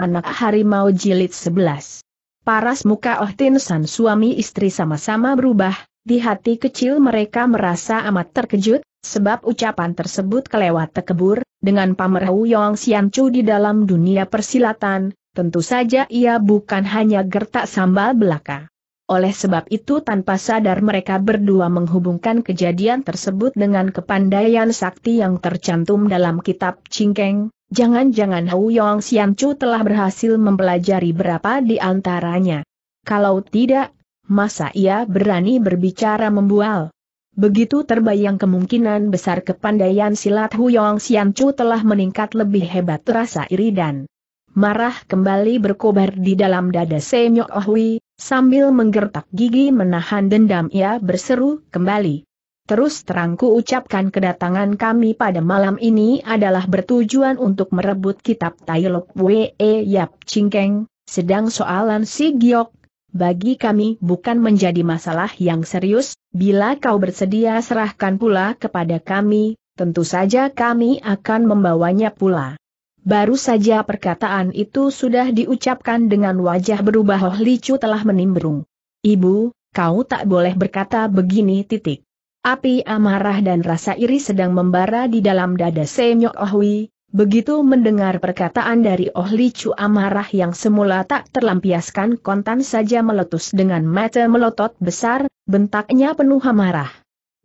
Anak Harimau Jilid 11 Paras muka Oh Tin San suami istri sama-sama berubah, di hati kecil mereka merasa amat terkejut, sebab ucapan tersebut kelewat tekebur, dengan pamerau Yong Sian Chu di dalam dunia persilatan, tentu saja ia bukan hanya gertak sambal belaka. Oleh sebab itu tanpa sadar mereka berdua menghubungkan kejadian tersebut dengan kepandaian sakti yang tercantum dalam kitab Cingkeng, jangan-jangan Hou Yong Xian Chu telah berhasil mempelajari berapa di antaranya. Kalau tidak, masa ia berani berbicara membual? Begitu terbayang kemungkinan besar kepandaian silat Hou Yong Xian Chu telah meningkat lebih hebat rasa iri dan Marah kembali berkobar di dalam dada Senyok Ohwi, sambil menggertak gigi menahan dendam ia berseru kembali. Terus terangku ucapkan kedatangan kami pada malam ini adalah bertujuan untuk merebut kitab Tailok Wee Yap Cingkeng, sedang soalan si Giok, bagi kami bukan menjadi masalah yang serius, bila kau bersedia serahkan pula kepada kami, tentu saja kami akan membawanya pula. Baru saja perkataan itu sudah diucapkan dengan wajah berubah Oh Licu telah menimbrung. Ibu, kau tak boleh berkata begini titik. Api amarah dan rasa iri sedang membara di dalam dada Senyok Ohwi, begitu mendengar perkataan dari Oh Licu amarah yang semula tak terlampiaskan kontan saja meletus dengan mata melotot besar, bentaknya penuh amarah.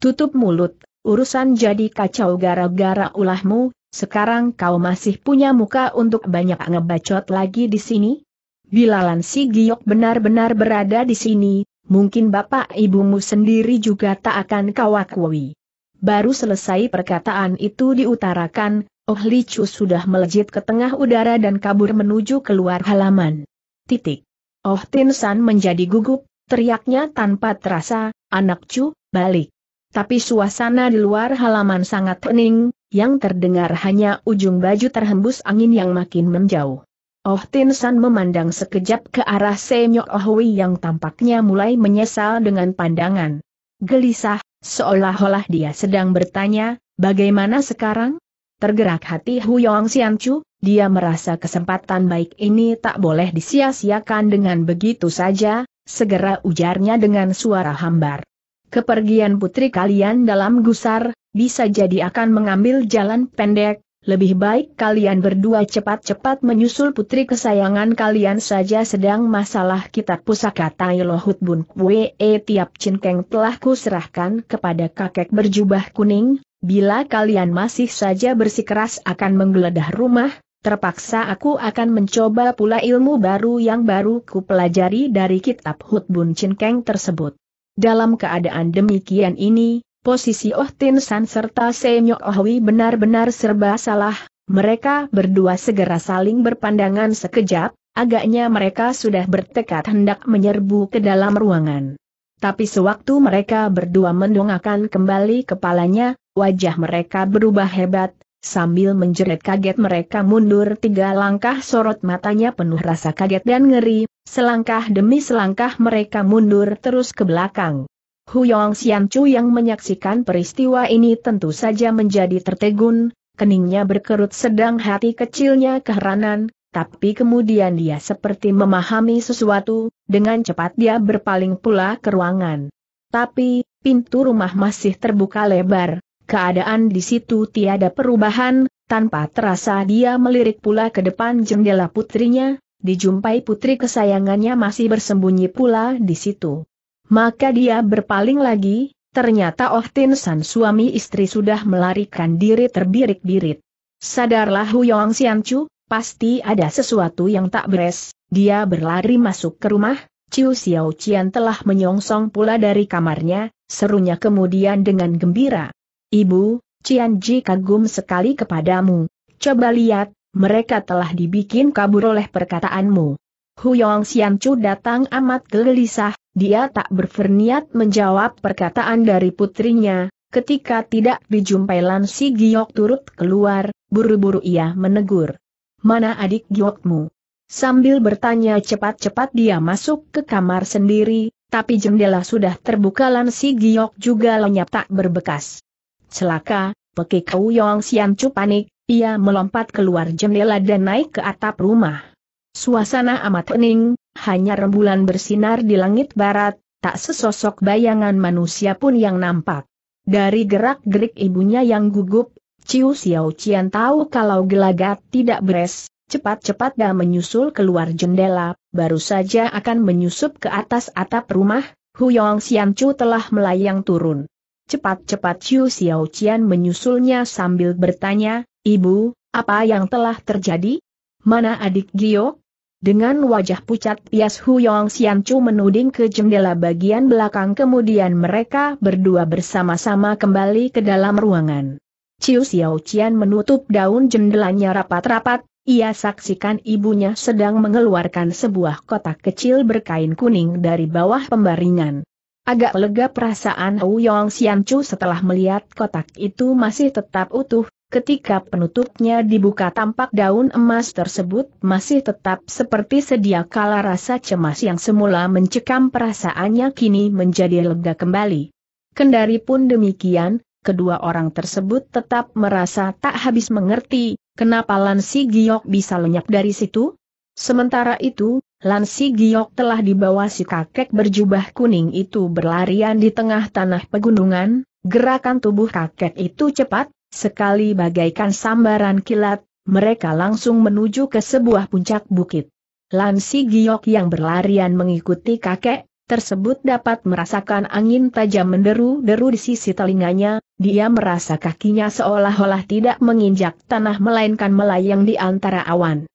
Tutup mulut, urusan jadi kacau gara-gara ulahmu, sekarang kau masih punya muka untuk banyak ngebacot lagi di sini? Bila Lansi Giok benar-benar berada di sini, mungkin bapak ibumu sendiri juga tak akan kau akui. Baru selesai perkataan itu diutarakan, Oh Li Chu sudah melejit ke tengah udara dan kabur menuju keluar halaman. Titik. Oh Tin San menjadi gugup, teriaknya tanpa terasa, anak Chu, balik. Tapi suasana di luar halaman sangat hening, yang terdengar hanya ujung baju terhembus angin yang makin menjauh. Oh Tin San memandang sekejap ke arah Senyok Oh Hui yang tampaknya mulai menyesal dengan pandangan. Gelisah, seolah-olah dia sedang bertanya, bagaimana sekarang? Tergerak hati Huyong Xianchu, dia merasa kesempatan baik ini tak boleh disia-siakan dengan begitu saja, segera ujarnya dengan suara hambar. Kepergian putri kalian dalam gusar, bisa jadi akan mengambil jalan pendek, lebih baik kalian berdua cepat-cepat menyusul putri kesayangan kalian saja sedang masalah kitab pusaka Tai Lohut Bun Pue e Tiap Cinkeng telah kuserahkan kepada kakek berjubah kuning, bila kalian masih saja bersikeras akan menggeledah rumah, terpaksa aku akan mencoba pula ilmu baru yang baru ku pelajari dari kitab Hut Bun Cinkeng tersebut. Dalam keadaan demikian ini, posisi Oh Tin San serta Senyok Ohui benar-benar serba salah, mereka berdua segera saling berpandangan sekejap, agaknya mereka sudah bertekad hendak menyerbu ke dalam ruangan. Tapi sewaktu mereka berdua mendongakkan kembali kepalanya, wajah mereka berubah hebat, sambil menjerit kaget mereka mundur tiga langkah sorot matanya penuh rasa kaget dan ngeri, selangkah demi selangkah mereka mundur terus ke belakang. Huyong Xian Chu yang menyaksikan peristiwa ini tentu saja menjadi tertegun, keningnya berkerut sedang hati kecilnya keheranan, tapi kemudian dia seperti memahami sesuatu, dengan cepat dia berpaling pula ke ruangan. Tapi, pintu rumah masih terbuka lebar, keadaan di situ tiada perubahan, tanpa terasa dia melirik pula ke depan jendela putrinya, dijumpai putri kesayangannya masih bersembunyi pula di situ. Maka dia berpaling lagi, ternyata Oh Tin San suami istri sudah melarikan diri terbirik birit Sadarlah Huyong Chu, pasti ada sesuatu yang tak beres, dia berlari masuk ke rumah, Chiu Xiao Qian telah menyongsong pula dari kamarnya, serunya kemudian dengan gembira. Ibu, Qian Ji kagum sekali kepadamu. Coba lihat, mereka telah dibikin kabur oleh perkataanmu. Huyong Chu datang amat gelisah, dia tak berferniat menjawab perkataan dari putrinya, ketika tidak dijumpai Lan Si Giok turut keluar, buru-buru ia menegur. Mana adik Giokmu? Sambil bertanya cepat-cepat dia masuk ke kamar sendiri, tapi jendela sudah terbuka Lan Si Giok juga lenyap tak berbekas. Celaka, pekik Yong Sian Chu panik, ia melompat keluar jendela dan naik ke atap rumah. Suasana amat hening, hanya rembulan bersinar di langit barat, tak sesosok bayangan manusia pun yang nampak. Dari gerak-gerik ibunya yang gugup, Ciu Xiao Qian tahu kalau gelagat tidak beres, cepat-cepat dia menyusul keluar jendela, baru saja akan menyusup ke atas atap rumah, Huyong Chu telah melayang turun. Cepat-cepat Ciu Xiao Qian menyusulnya sambil bertanya, Ibu, apa yang telah terjadi? Mana adik Giok? Dengan wajah pucat Pias Huyong Chu menuding ke jendela bagian belakang kemudian mereka berdua bersama-sama kembali ke dalam ruangan. Cius Xiao Qian menutup daun jendelanya rapat-rapat, ia saksikan ibunya sedang mengeluarkan sebuah kotak kecil berkain kuning dari bawah pembaringan. Agak lega perasaan Uyong Chu setelah melihat kotak itu masih tetap utuh, Ketika penutupnya dibuka tampak daun emas tersebut masih tetap seperti sedia kala rasa cemas yang semula mencekam perasaannya kini menjadi lega kembali. Kendari pun demikian, kedua orang tersebut tetap merasa tak habis mengerti, kenapa Lansi Giok bisa lenyap dari situ? Sementara itu, Lansi Giok telah dibawa si kakek berjubah kuning itu berlarian di tengah tanah pegunungan, gerakan tubuh kakek itu cepat, sekali bagaikan sambaran kilat, mereka langsung menuju ke sebuah puncak bukit. Lansi Giok yang berlarian mengikuti kakek, tersebut dapat merasakan angin tajam menderu-deru di sisi telinganya, dia merasa kakinya seolah-olah tidak menginjak tanah melainkan melayang di antara awan.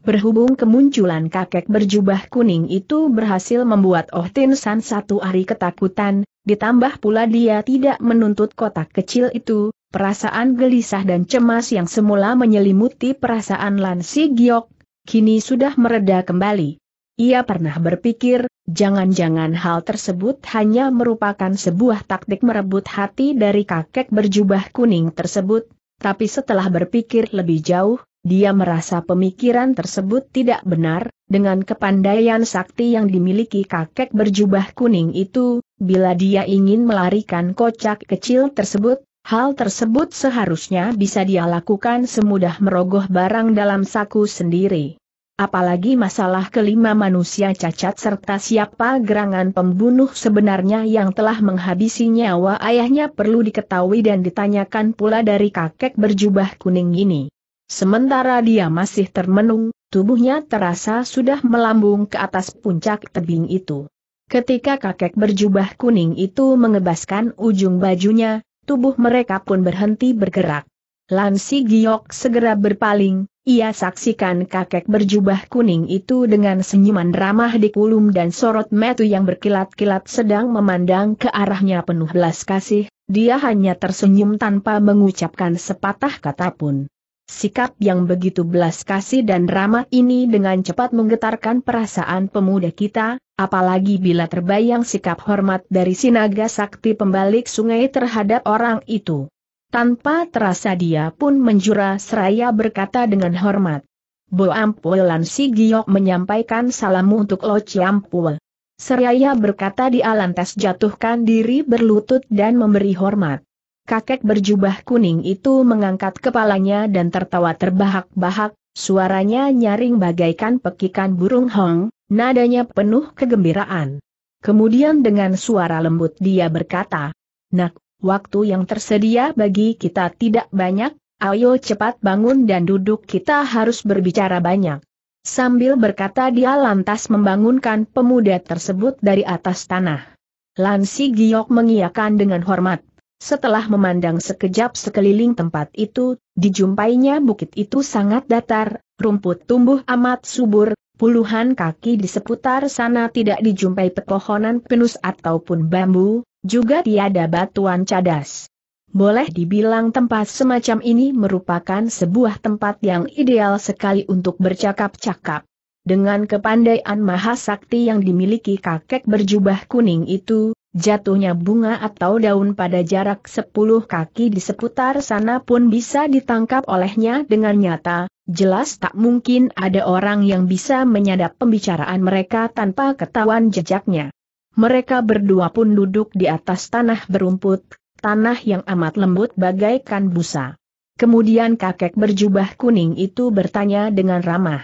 Berhubung kemunculan kakek berjubah kuning itu berhasil membuat Oh Tin San satu hari ketakutan, ditambah pula dia tidak menuntut kotak kecil itu, Perasaan gelisah dan cemas yang semula menyelimuti perasaan Lan Si Giok, kini sudah mereda kembali. Ia pernah berpikir, jangan-jangan hal tersebut hanya merupakan sebuah taktik merebut hati dari kakek berjubah kuning tersebut, tapi setelah berpikir lebih jauh, dia merasa pemikiran tersebut tidak benar, dengan kepandaian sakti yang dimiliki kakek berjubah kuning itu, bila dia ingin melarikan kocak kecil tersebut, Hal tersebut seharusnya bisa dia lakukan semudah merogoh barang dalam saku sendiri. Apalagi masalah kelima manusia cacat serta siapa gerangan pembunuh sebenarnya yang telah menghabisi nyawa ayahnya perlu diketahui dan ditanyakan pula dari kakek berjubah kuning ini. Sementara dia masih termenung, tubuhnya terasa sudah melambung ke atas puncak tebing itu. Ketika kakek berjubah kuning itu mengebaskan ujung bajunya, tubuh mereka pun berhenti bergerak. Lansi Giok segera berpaling, ia saksikan kakek berjubah kuning itu dengan senyuman ramah di kulum dan sorot metu yang berkilat-kilat sedang memandang ke arahnya penuh belas kasih, dia hanya tersenyum tanpa mengucapkan sepatah kata pun. Sikap yang begitu belas kasih dan ramah ini dengan cepat menggetarkan perasaan pemuda kita, apalagi bila terbayang sikap hormat dari sinaga sakti pembalik sungai terhadap orang itu. Tanpa terasa dia pun menjura seraya berkata dengan hormat. Bo Ampul Lan Si Giok menyampaikan salamu untuk Lo Ciampul. Seraya berkata di alantas jatuhkan diri berlutut dan memberi hormat. Kakek berjubah kuning itu mengangkat kepalanya dan tertawa terbahak-bahak, Suaranya nyaring bagaikan pekikan burung hong, nadanya penuh kegembiraan. Kemudian dengan suara lembut dia berkata, Nak, waktu yang tersedia bagi kita tidak banyak, ayo cepat bangun dan duduk kita harus berbicara banyak. Sambil berkata dia lantas membangunkan pemuda tersebut dari atas tanah. Lansi Giok mengiakan dengan hormat. Setelah memandang sekejap sekeliling tempat itu, Dijumpainya bukit itu sangat datar, rumput tumbuh amat subur, puluhan kaki di seputar sana tidak dijumpai pepohonan pinus ataupun bambu, juga tiada batuan cadas. Boleh dibilang tempat semacam ini merupakan sebuah tempat yang ideal sekali untuk bercakap-cakap. Dengan kepandaian mahasakti yang dimiliki kakek berjubah kuning itu, Jatuhnya bunga atau daun pada jarak 10 kaki di seputar sana pun bisa ditangkap olehnya dengan nyata, jelas tak mungkin ada orang yang bisa menyadap pembicaraan mereka tanpa ketahuan jejaknya. Mereka berdua pun duduk di atas tanah berumput, tanah yang amat lembut bagaikan busa. Kemudian kakek berjubah kuning itu bertanya dengan ramah.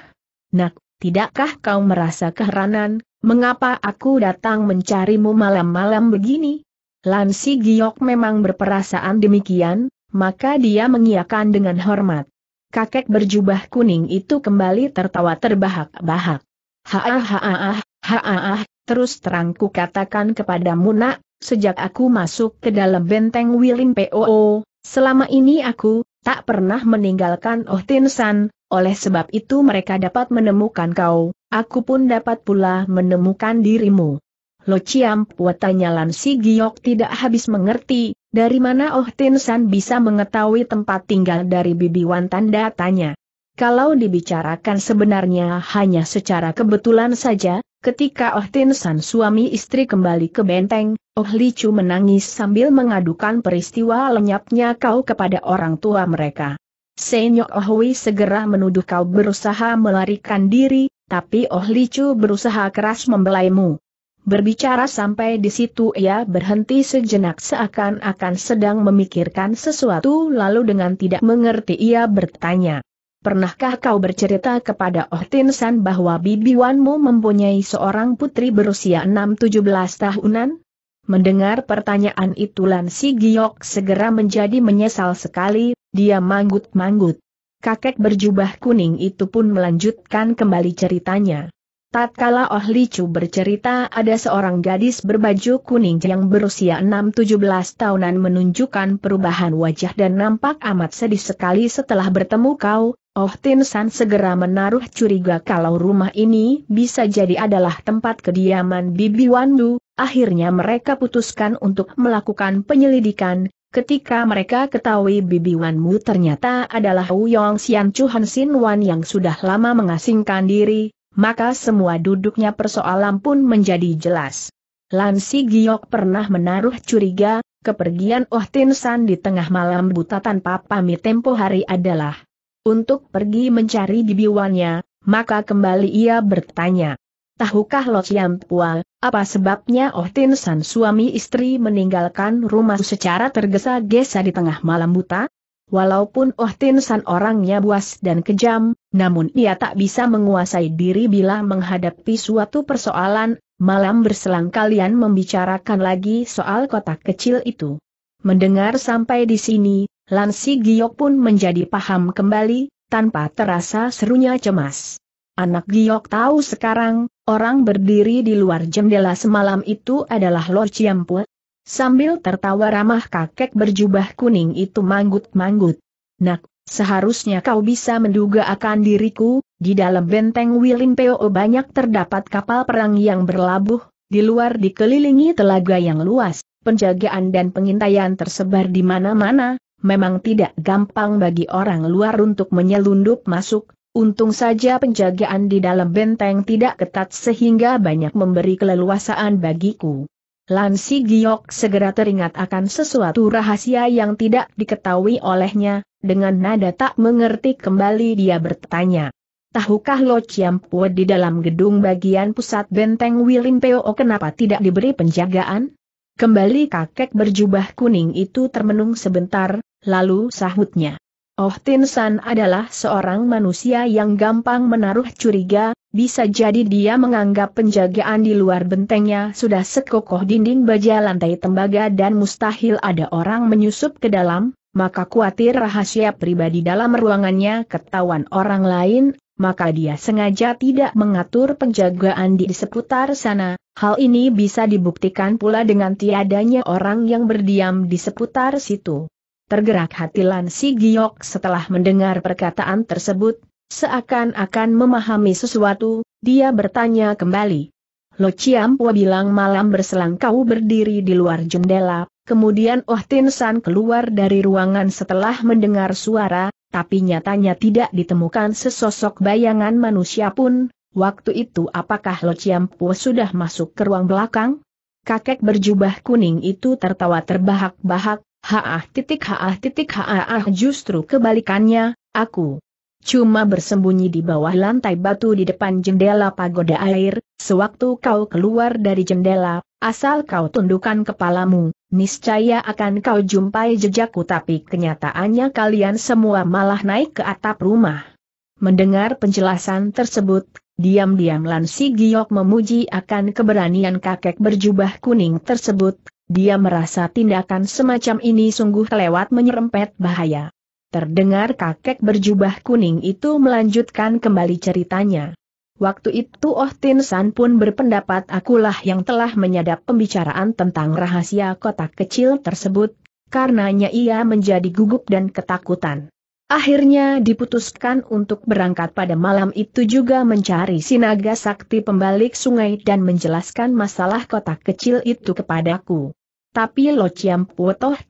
Nak, tidakkah kau merasa keheranan, mengapa aku datang mencarimu malam-malam begini? Lansi Giok memang berperasaan demikian, maka dia mengiakan dengan hormat. Kakek berjubah kuning itu kembali tertawa terbahak-bahak. Haah haah, haah, terus terang ku katakan kepadamu nak, sejak aku masuk ke dalam benteng Wilin POO, selama ini aku, tak pernah meninggalkan Oh Tinsan, oleh sebab itu mereka dapat menemukan kau, aku pun dapat pula menemukan dirimu. Lo Ciam puatanya Lan Si Giok tidak habis mengerti, dari mana Oh Tin San bisa mengetahui tempat tinggal dari Bibi Wan tanda tanya. Kalau dibicarakan sebenarnya hanya secara kebetulan saja, ketika Oh Tin San suami istri kembali ke benteng, Oh Li Chu menangis sambil mengadukan peristiwa lenyapnya kau kepada orang tua mereka. Senyok Oh Wei segera menuduh kau berusaha melarikan diri, tapi Oh Licu berusaha keras membelaimu. Berbicara sampai di situ ia berhenti sejenak seakan-akan sedang memikirkan sesuatu lalu dengan tidak mengerti ia bertanya. Pernahkah kau bercerita kepada Oh Tin San bahwa Wanmu mempunyai seorang putri berusia 6-17 tahunan? Mendengar pertanyaan itu Lan Si Giok segera menjadi menyesal sekali, dia manggut-manggut kakek berjubah kuning itu pun melanjutkan kembali ceritanya. Tatkala Oh Licu bercerita ada seorang gadis berbaju kuning yang berusia 6-17 tahunan menunjukkan perubahan wajah dan nampak amat sedih sekali setelah bertemu kau, Oh Tin San segera menaruh curiga kalau rumah ini bisa jadi adalah tempat kediaman Bibi Wandu, akhirnya mereka putuskan untuk melakukan penyelidikan, Ketika mereka ketahui Bibi Wanmu ternyata adalah Yong Xian Chu Han Sin Wan yang sudah lama mengasingkan diri, maka semua duduknya persoalan pun menjadi jelas. Lan Si Giok pernah menaruh curiga, kepergian Oh Tin San di tengah malam buta tanpa pamit tempo hari adalah untuk pergi mencari bibi wan nya, maka kembali ia bertanya. Tahukah Lo Chiam Pua, apa sebabnya Oh Tin San suami istri meninggalkan rumah secara tergesa-gesa di tengah malam buta? Walaupun Oh Tin San orangnya buas dan kejam, namun ia tak bisa menguasai diri bila menghadapi suatu persoalan, malam berselang kalian membicarakan lagi soal kotak kecil itu. Mendengar sampai di sini, Lansi Giok pun menjadi paham kembali, tanpa terasa serunya cemas. Anak Giok tahu sekarang, orang berdiri di luar jendela semalam itu adalah Lord Chiampue. Sambil tertawa ramah kakek berjubah kuning itu manggut-manggut. Nak, seharusnya kau bisa menduga akan diriku, di dalam benteng Wilimpeo banyak terdapat kapal perang yang berlabuh, di luar dikelilingi telaga yang luas, penjagaan dan pengintaian tersebar di mana-mana, memang tidak gampang bagi orang luar untuk menyelundup masuk, Untung saja penjagaan di dalam benteng tidak ketat sehingga banyak memberi keleluasaan bagiku. Lansi Giok segera teringat akan sesuatu rahasia yang tidak diketahui olehnya, dengan nada tak mengerti kembali dia bertanya. Tahukah Lo Chiampue di dalam gedung bagian pusat benteng Wilimpeo kenapa tidak diberi penjagaan? Kembali kakek berjubah kuning itu termenung sebentar, lalu sahutnya. Oh Tin San adalah seorang manusia yang gampang menaruh curiga, bisa jadi dia menganggap penjagaan di luar bentengnya sudah sekokoh dinding baja lantai tembaga dan mustahil ada orang menyusup ke dalam, maka khawatir rahasia pribadi dalam ruangannya ketahuan orang lain, maka dia sengaja tidak mengatur penjagaan di seputar sana. Hal ini bisa dibuktikan pula dengan tiadanya orang yang berdiam di seputar situ tergerak hati Lan Si Giok setelah mendengar perkataan tersebut, seakan-akan memahami sesuatu, dia bertanya kembali. Lo Pua bilang malam berselang kau berdiri di luar jendela, kemudian Oh Tin San keluar dari ruangan setelah mendengar suara, tapi nyatanya tidak ditemukan sesosok bayangan manusia pun, waktu itu apakah Lo Chiam Pua sudah masuk ke ruang belakang? Kakek berjubah kuning itu tertawa terbahak-bahak, Haah titik haah titik haah ah, justru kebalikannya, aku cuma bersembunyi di bawah lantai batu di depan jendela pagoda air, sewaktu kau keluar dari jendela, asal kau tundukkan kepalamu, niscaya akan kau jumpai jejakku tapi kenyataannya kalian semua malah naik ke atap rumah. Mendengar penjelasan tersebut, diam-diam Lansi Giok memuji akan keberanian kakek berjubah kuning tersebut, dia merasa tindakan semacam ini sungguh lewat menyerempet bahaya. Terdengar kakek berjubah kuning itu melanjutkan kembali ceritanya. Waktu itu Oh Tin San pun berpendapat akulah yang telah menyadap pembicaraan tentang rahasia kotak kecil tersebut, karenanya ia menjadi gugup dan ketakutan. Akhirnya diputuskan untuk berangkat pada malam itu juga mencari sinaga sakti pembalik sungai dan menjelaskan masalah kotak kecil itu kepadaku. Tapi Lo Chiam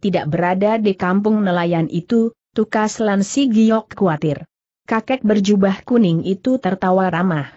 tidak berada di kampung nelayan itu, tukas Lansi Giok khawatir. Kakek berjubah kuning itu tertawa ramah.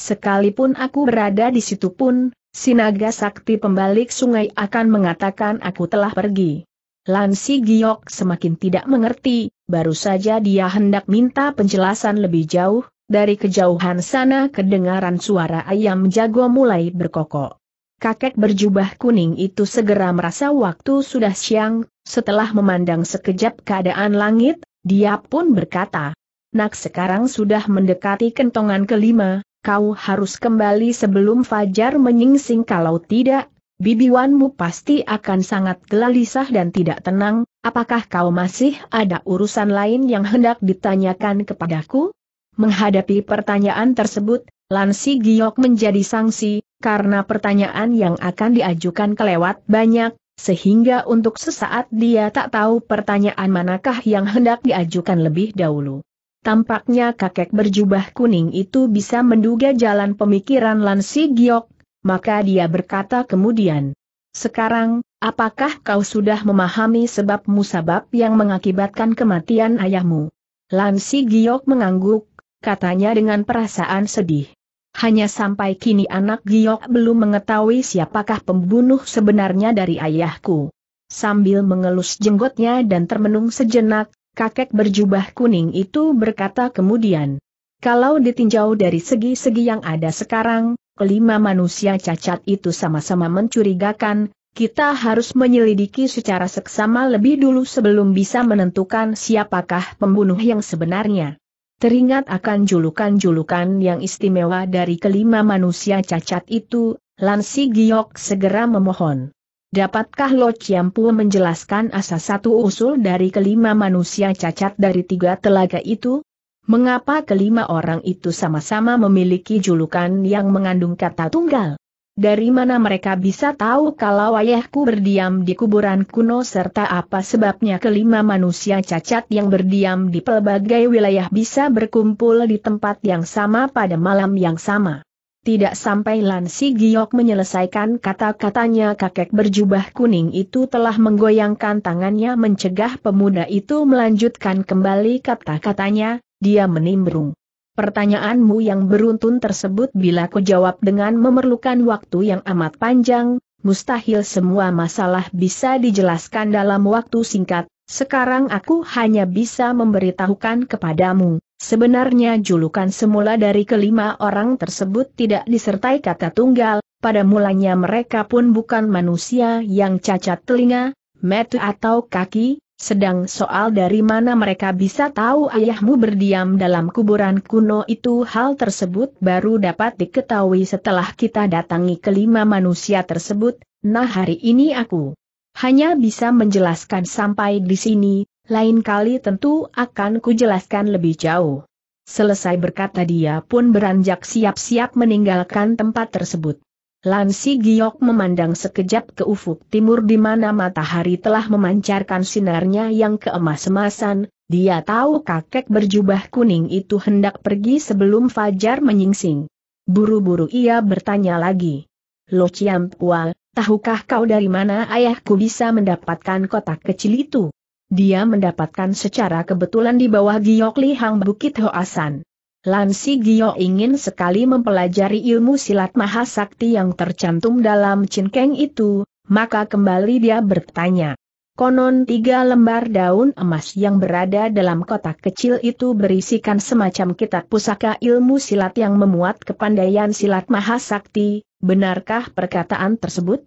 Sekalipun aku berada di situ pun, sinaga sakti pembalik sungai akan mengatakan aku telah pergi. Lansi Giok semakin tidak mengerti, baru saja dia hendak minta penjelasan lebih jauh, dari kejauhan sana kedengaran suara ayam jago mulai berkokok. Kakek berjubah kuning itu segera merasa waktu sudah siang, setelah memandang sekejap keadaan langit, dia pun berkata, Nak sekarang sudah mendekati kentongan kelima, kau harus kembali sebelum Fajar menyingsing kalau tidak, bibiwanmu pasti akan sangat gelisah dan tidak tenang, apakah kau masih ada urusan lain yang hendak ditanyakan kepadaku? Menghadapi pertanyaan tersebut, Lansi Giok menjadi sanksi, karena pertanyaan yang akan diajukan kelewat banyak, sehingga untuk sesaat dia tak tahu pertanyaan manakah yang hendak diajukan lebih dahulu. Tampaknya kakek berjubah kuning itu bisa menduga jalan pemikiran Lansi Giok, maka dia berkata kemudian, Sekarang, apakah kau sudah memahami sebab musabab yang mengakibatkan kematian ayahmu? Lansi Giok mengangguk, katanya dengan perasaan sedih. Hanya sampai kini anak Giok belum mengetahui siapakah pembunuh sebenarnya dari ayahku. Sambil mengelus jenggotnya dan termenung sejenak, kakek berjubah kuning itu berkata kemudian. Kalau ditinjau dari segi-segi yang ada sekarang, kelima manusia cacat itu sama-sama mencurigakan, kita harus menyelidiki secara seksama lebih dulu sebelum bisa menentukan siapakah pembunuh yang sebenarnya. Teringat akan julukan-julukan yang istimewa dari kelima manusia cacat itu, Lansi Giok segera memohon. Dapatkah Lo Chiampu menjelaskan asas satu usul dari kelima manusia cacat dari tiga telaga itu? Mengapa kelima orang itu sama-sama memiliki julukan yang mengandung kata tunggal? Dari mana mereka bisa tahu kalau ayahku berdiam di kuburan kuno serta apa sebabnya kelima manusia cacat yang berdiam di pelbagai wilayah bisa berkumpul di tempat yang sama pada malam yang sama? Tidak sampai Lansi Giok menyelesaikan kata-katanya kakek berjubah kuning itu telah menggoyangkan tangannya mencegah pemuda itu melanjutkan kembali kata-katanya, dia menimbrung. Pertanyaanmu yang beruntun tersebut bila ku jawab dengan memerlukan waktu yang amat panjang, mustahil semua masalah bisa dijelaskan dalam waktu singkat, sekarang aku hanya bisa memberitahukan kepadamu, sebenarnya julukan semula dari kelima orang tersebut tidak disertai kata tunggal, pada mulanya mereka pun bukan manusia yang cacat telinga, metu atau kaki, sedang soal dari mana mereka bisa tahu ayahmu berdiam dalam kuburan kuno itu hal tersebut baru dapat diketahui setelah kita datangi kelima manusia tersebut, nah hari ini aku hanya bisa menjelaskan sampai di sini, lain kali tentu akan kujelaskan lebih jauh. Selesai berkata dia pun beranjak siap-siap meninggalkan tempat tersebut. Lansi Giok memandang sekejap ke ufuk timur di mana matahari telah memancarkan sinarnya yang keemas-emasan, dia tahu kakek berjubah kuning itu hendak pergi sebelum Fajar menyingsing. Buru-buru ia bertanya lagi. Lo Pua, tahukah kau dari mana ayahku bisa mendapatkan kotak kecil itu? Dia mendapatkan secara kebetulan di bawah giok lihang Bukit Hoasan. Lansi Gio ingin sekali mempelajari ilmu silat mahasakti yang tercantum dalam cinkeng itu, maka kembali dia bertanya. Konon tiga lembar daun emas yang berada dalam kotak kecil itu berisikan semacam kitab pusaka ilmu silat yang memuat kepandaian silat mahasakti, benarkah perkataan tersebut?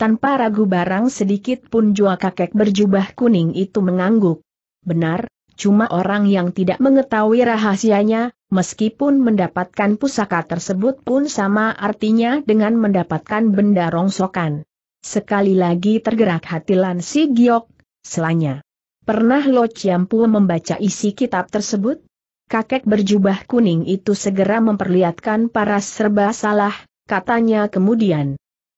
Tanpa ragu barang sedikit pun jua kakek berjubah kuning itu mengangguk. Benar, Cuma orang yang tidak mengetahui rahasianya, meskipun mendapatkan pusaka tersebut pun sama artinya dengan mendapatkan benda rongsokan. Sekali lagi tergerak hati Lan Si Giok, selanya. Pernah Lo Chiampu membaca isi kitab tersebut? Kakek berjubah kuning itu segera memperlihatkan para serba salah, katanya kemudian.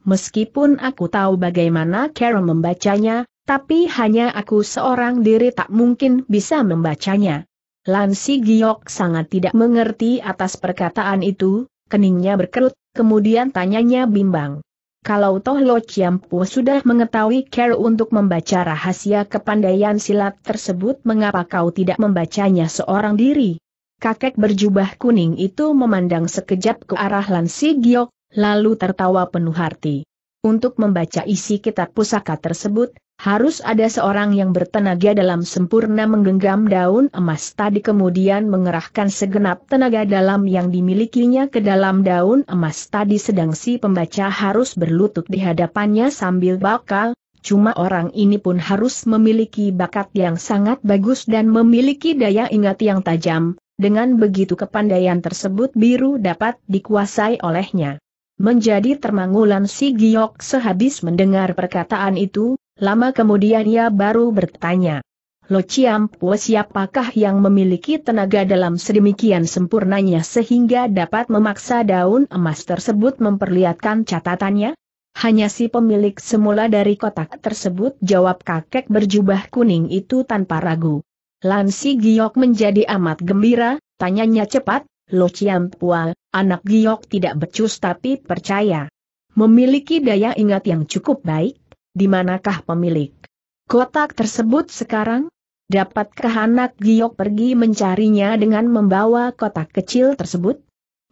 Meskipun aku tahu bagaimana Carol membacanya, tapi hanya aku seorang diri tak mungkin bisa membacanya. Lansi Giok sangat tidak mengerti atas perkataan itu, keningnya berkerut, kemudian tanyanya bimbang. Kalau Toh Lo Chiampu sudah mengetahui care untuk membaca rahasia kepandaian silat tersebut mengapa kau tidak membacanya seorang diri? Kakek berjubah kuning itu memandang sekejap ke arah Lansi Giok, lalu tertawa penuh hati. Untuk membaca isi kitab pusaka tersebut, harus ada seorang yang bertenaga dalam sempurna menggenggam daun emas tadi kemudian mengerahkan segenap tenaga dalam yang dimilikinya ke dalam daun emas tadi sedang si pembaca harus berlutut di hadapannya sambil bakal, cuma orang ini pun harus memiliki bakat yang sangat bagus dan memiliki daya ingat yang tajam, dengan begitu kepandaian tersebut biru dapat dikuasai olehnya. Menjadi termangulan si Giok sehabis mendengar perkataan itu, Lama kemudian ia baru bertanya. Lo Chiampo siapakah yang memiliki tenaga dalam sedemikian sempurnanya sehingga dapat memaksa daun emas tersebut memperlihatkan catatannya? Hanya si pemilik semula dari kotak tersebut jawab kakek berjubah kuning itu tanpa ragu. Lansi Giok menjadi amat gembira, tanyanya cepat, Lo Chiampual, anak Giok tidak becus tapi percaya. Memiliki daya ingat yang cukup baik, di manakah pemilik kotak tersebut sekarang? Dapatkah anak giok pergi mencarinya dengan membawa kotak kecil tersebut?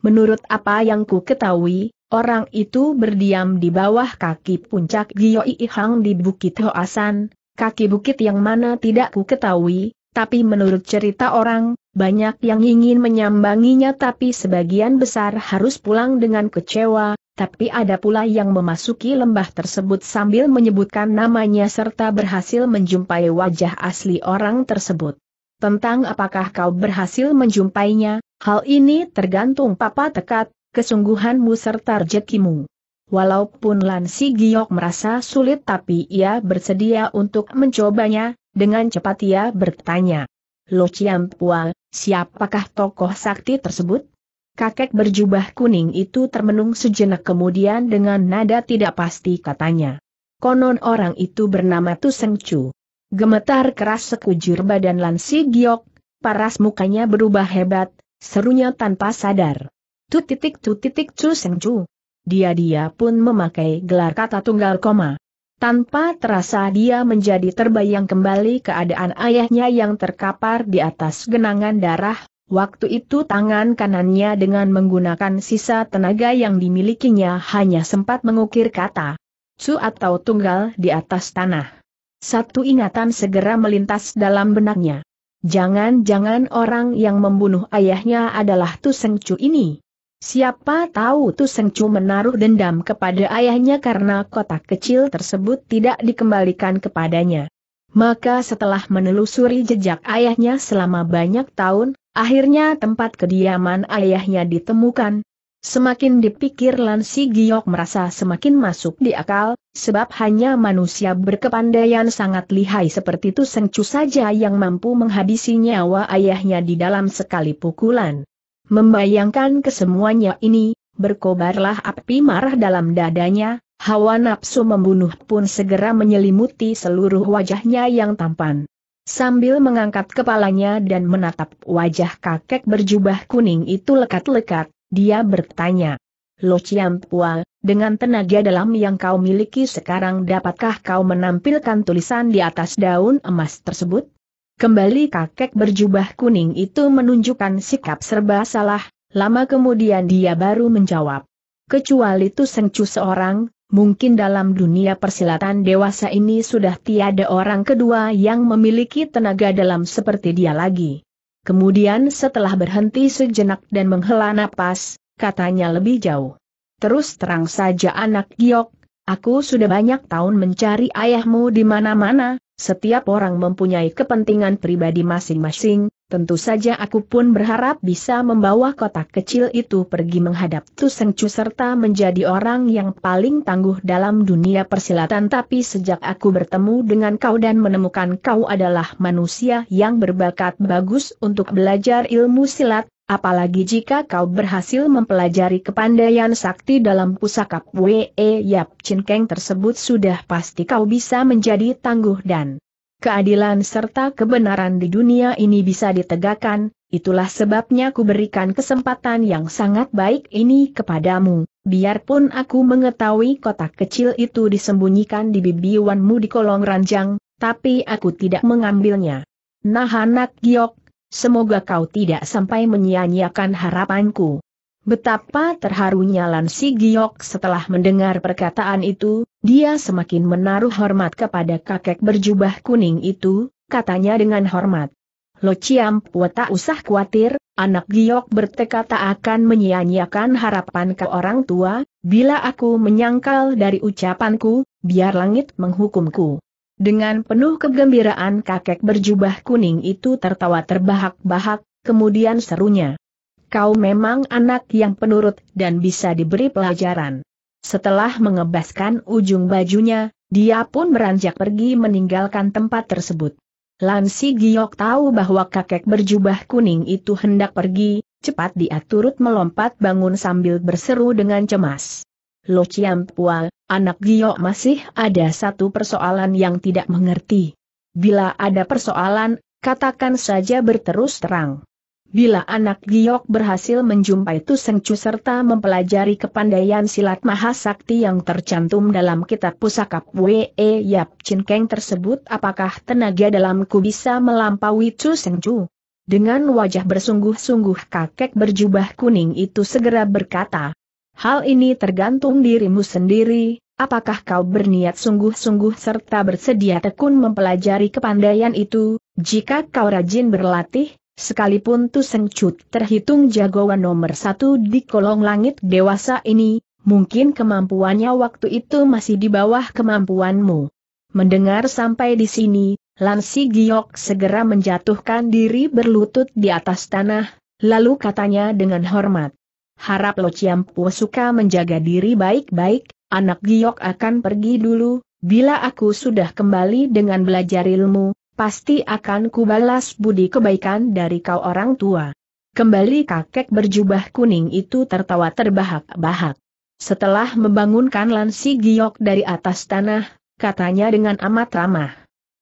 Menurut apa yang ku ketahui, orang itu berdiam di bawah kaki puncak Giok Ihang di Bukit Hoasan, kaki bukit yang mana tidak ku ketahui, tapi menurut cerita orang, banyak yang ingin menyambanginya tapi sebagian besar harus pulang dengan kecewa, tapi ada pula yang memasuki lembah tersebut sambil menyebutkan namanya serta berhasil menjumpai wajah asli orang tersebut. Tentang apakah kau berhasil menjumpainya, hal ini tergantung papa tekat, kesungguhanmu serta rejekimu. Walaupun Lansi Giok merasa sulit tapi ia bersedia untuk mencobanya, dengan cepat ia bertanya. Lo Ciampua, siapakah tokoh sakti tersebut? Kakek berjubah kuning itu termenung sejenak kemudian dengan nada tidak pasti katanya. Konon orang itu bernama Tusengcu. Chu. Gemetar keras sekujur badan Lansi Giok, paras mukanya berubah hebat, serunya tanpa sadar. Tu titik tu titik Tu Chu. Dia-dia pun memakai gelar kata tunggal koma. Tanpa terasa dia menjadi terbayang kembali keadaan ayahnya yang terkapar di atas genangan darah Waktu itu tangan kanannya dengan menggunakan sisa tenaga yang dimilikinya hanya sempat mengukir kata. Su atau tunggal di atas tanah. Satu ingatan segera melintas dalam benaknya. Jangan-jangan orang yang membunuh ayahnya adalah Tu Chu ini. Siapa tahu Tu Chu menaruh dendam kepada ayahnya karena kotak kecil tersebut tidak dikembalikan kepadanya. Maka setelah menelusuri jejak ayahnya selama banyak tahun, Akhirnya tempat kediaman ayahnya ditemukan. Semakin dipikir lansi Giok merasa semakin masuk di akal, sebab hanya manusia berkepandaian sangat lihai seperti itu Sengcu saja yang mampu menghabisi nyawa ayahnya di dalam sekali pukulan. Membayangkan kesemuanya ini, berkobarlah api marah dalam dadanya, hawa nafsu membunuh pun segera menyelimuti seluruh wajahnya yang tampan. Sambil mengangkat kepalanya dan menatap wajah kakek berjubah kuning itu lekat-lekat, dia bertanya. Lo Chiampua, dengan tenaga dalam yang kau miliki sekarang dapatkah kau menampilkan tulisan di atas daun emas tersebut? Kembali kakek berjubah kuning itu menunjukkan sikap serba salah, lama kemudian dia baru menjawab. Kecuali itu sengcu seorang, Mungkin dalam dunia persilatan dewasa ini sudah tiada orang kedua yang memiliki tenaga dalam seperti dia lagi. Kemudian setelah berhenti sejenak dan menghela napas, katanya lebih jauh. Terus terang saja anak giok, aku sudah banyak tahun mencari ayahmu di mana-mana, setiap orang mempunyai kepentingan pribadi masing-masing, Tentu saja aku pun berharap bisa membawa kotak kecil itu pergi menghadap Tusengcu serta menjadi orang yang paling tangguh dalam dunia persilatan tapi sejak aku bertemu dengan kau dan menemukan kau adalah manusia yang berbakat bagus untuk belajar ilmu silat, apalagi jika kau berhasil mempelajari kepandaian sakti dalam pusaka Wei Yap Chin Keng tersebut sudah pasti kau bisa menjadi tangguh dan keadilan serta kebenaran di dunia ini bisa ditegakkan, itulah sebabnya ku berikan kesempatan yang sangat baik ini kepadamu, biarpun aku mengetahui kotak kecil itu disembunyikan di bibiwanmu di kolong ranjang, tapi aku tidak mengambilnya. Nah anak giok, semoga kau tidak sampai menyia-nyiakan harapanku. Betapa terharunya Lan Giok setelah mendengar perkataan itu, dia semakin menaruh hormat kepada kakek berjubah kuning itu, katanya dengan hormat. Lo Ciam Pua tak usah khawatir, anak Giok bertekad tak akan menyia-nyiakan harapan ke orang tua, bila aku menyangkal dari ucapanku, biar langit menghukumku. Dengan penuh kegembiraan kakek berjubah kuning itu tertawa terbahak-bahak, kemudian serunya kau memang anak yang penurut dan bisa diberi pelajaran. Setelah mengebaskan ujung bajunya, dia pun beranjak pergi meninggalkan tempat tersebut. Lansi Giok tahu bahwa kakek berjubah kuning itu hendak pergi, cepat dia turut melompat bangun sambil berseru dengan cemas. Lo Chiam Pua, anak Giok masih ada satu persoalan yang tidak mengerti. Bila ada persoalan, katakan saja berterus terang. Bila anak Giok berhasil menjumpai Tusengcu serta mempelajari kepandaian silat mahasakti yang tercantum dalam kitab pusaka Wee e Yap Chin Keng tersebut apakah tenaga dalamku bisa melampaui Tusengcu? Dengan wajah bersungguh-sungguh kakek berjubah kuning itu segera berkata, Hal ini tergantung dirimu sendiri, apakah kau berniat sungguh-sungguh serta bersedia tekun mempelajari kepandaian itu, jika kau rajin berlatih, Sekalipun Tu Seng Cut terhitung jagoan nomor satu di kolong langit dewasa ini, mungkin kemampuannya waktu itu masih di bawah kemampuanmu. Mendengar sampai di sini, Lansi Giok segera menjatuhkan diri berlutut di atas tanah, lalu katanya dengan hormat. Harap Lo Ciampu suka menjaga diri baik-baik, anak Giok akan pergi dulu, bila aku sudah kembali dengan belajar ilmu, pasti akan kubalas budi kebaikan dari kau orang tua. Kembali kakek berjubah kuning itu tertawa terbahak-bahak. Setelah membangunkan Lansi Giok dari atas tanah, katanya dengan amat ramah.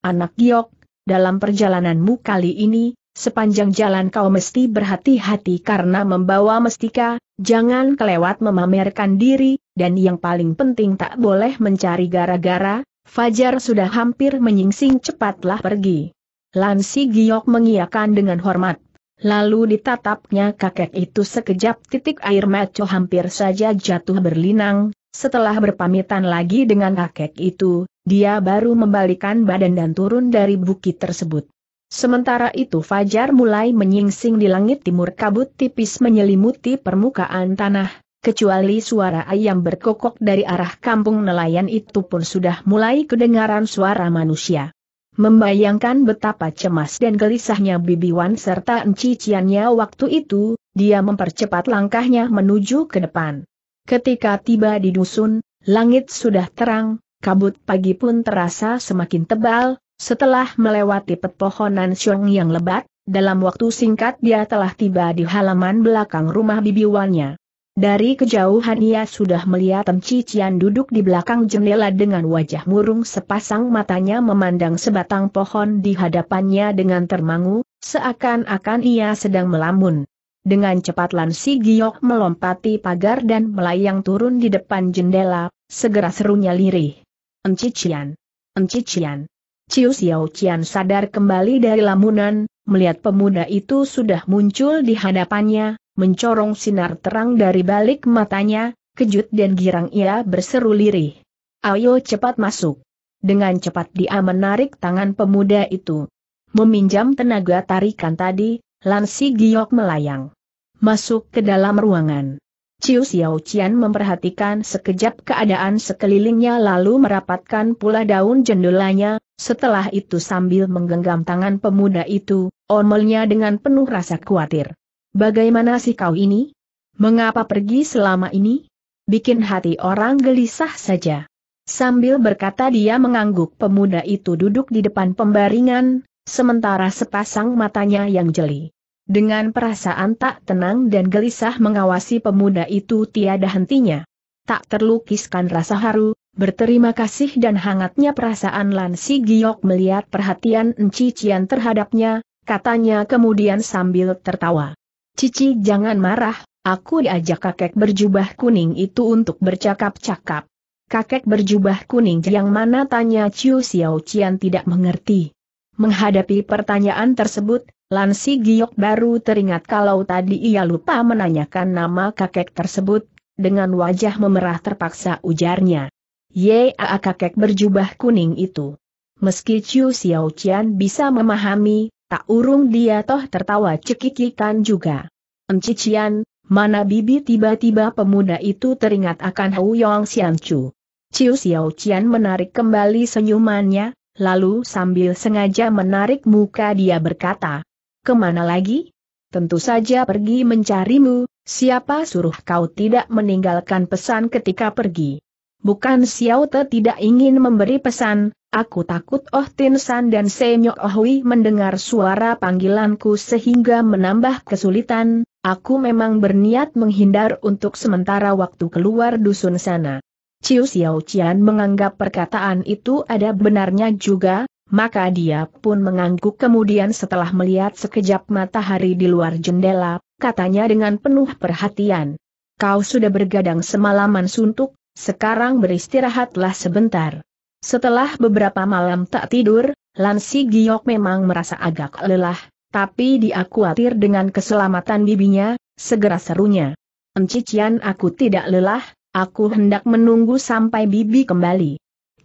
Anak Giok, dalam perjalananmu kali ini, sepanjang jalan kau mesti berhati-hati karena membawa mestika, jangan kelewat memamerkan diri, dan yang paling penting tak boleh mencari gara-gara, Fajar sudah hampir menyingsing cepatlah pergi. Lansi Giok mengiakan dengan hormat. Lalu ditatapnya kakek itu sekejap titik air maco hampir saja jatuh berlinang, setelah berpamitan lagi dengan kakek itu, dia baru membalikan badan dan turun dari bukit tersebut. Sementara itu Fajar mulai menyingsing di langit timur kabut tipis menyelimuti permukaan tanah, kecuali suara ayam berkokok dari arah kampung nelayan itu pun sudah mulai kedengaran suara manusia. Membayangkan betapa cemas dan gelisahnya Bibi Wan serta enciciannya waktu itu, dia mempercepat langkahnya menuju ke depan. Ketika tiba di dusun, langit sudah terang, kabut pagi pun terasa semakin tebal, setelah melewati pepohonan siung yang lebat, dalam waktu singkat dia telah tiba di halaman belakang rumah Bibi Wannya. Dari kejauhan ia sudah melihat Cician duduk di belakang jendela dengan wajah murung sepasang matanya memandang sebatang pohon di hadapannya dengan termangu, seakan-akan ia sedang melamun. Dengan cepat Lan Si Giok melompati pagar dan melayang turun di depan jendela, segera serunya lirih. Encician! Encician! Ciu Xiao Qian sadar kembali dari lamunan, melihat pemuda itu sudah muncul di hadapannya, mencorong sinar terang dari balik matanya, kejut dan girang ia berseru lirih. Ayo cepat masuk. Dengan cepat dia menarik tangan pemuda itu. Meminjam tenaga tarikan tadi, Lansi Giok melayang. Masuk ke dalam ruangan. Cius Yao Qian memperhatikan sekejap keadaan sekelilingnya lalu merapatkan pula daun jendelanya. setelah itu sambil menggenggam tangan pemuda itu, omelnya dengan penuh rasa khawatir. Bagaimana sih kau ini? Mengapa pergi selama ini? Bikin hati orang gelisah saja. Sambil berkata dia mengangguk pemuda itu duduk di depan pembaringan, sementara sepasang matanya yang jeli. Dengan perasaan tak tenang dan gelisah mengawasi pemuda itu tiada hentinya. Tak terlukiskan rasa haru, berterima kasih dan hangatnya perasaan Lan Si Giok melihat perhatian Enci Cian terhadapnya, katanya kemudian sambil tertawa. Cici jangan marah, aku diajak kakek berjubah kuning itu untuk bercakap-cakap. Kakek berjubah kuning yang mana tanya Chiu Xiao Qian tidak mengerti. Menghadapi pertanyaan tersebut, Lansi Giok baru teringat kalau tadi ia lupa menanyakan nama kakek tersebut, dengan wajah memerah terpaksa ujarnya. Yaa kakek berjubah kuning itu. Meski Chiu Xiao Qian bisa memahami, Tak urung dia toh tertawa cekikikan juga. Encician, mana bibi tiba-tiba pemuda itu teringat akan Hou Yong Sian Chu. Ciu Xiao Qian menarik kembali senyumannya, lalu sambil sengaja menarik muka dia berkata, Kemana lagi? Tentu saja pergi mencarimu, siapa suruh kau tidak meninggalkan pesan ketika pergi. Bukan Xiao Te tidak ingin memberi pesan, aku takut Oh Tin San dan Senyok Ohui oh mendengar suara panggilanku sehingga menambah kesulitan, aku memang berniat menghindar untuk sementara waktu keluar dusun sana. Ciu Xiao Qian menganggap perkataan itu ada benarnya juga, maka dia pun mengangguk kemudian setelah melihat sekejap matahari di luar jendela, katanya dengan penuh perhatian. Kau sudah bergadang semalaman suntuk, sekarang beristirahatlah sebentar. Setelah beberapa malam tak tidur, Lansi Giok memang merasa agak lelah, tapi dia khawatir dengan keselamatan bibinya, segera serunya. Encician aku tidak lelah, aku hendak menunggu sampai bibi kembali.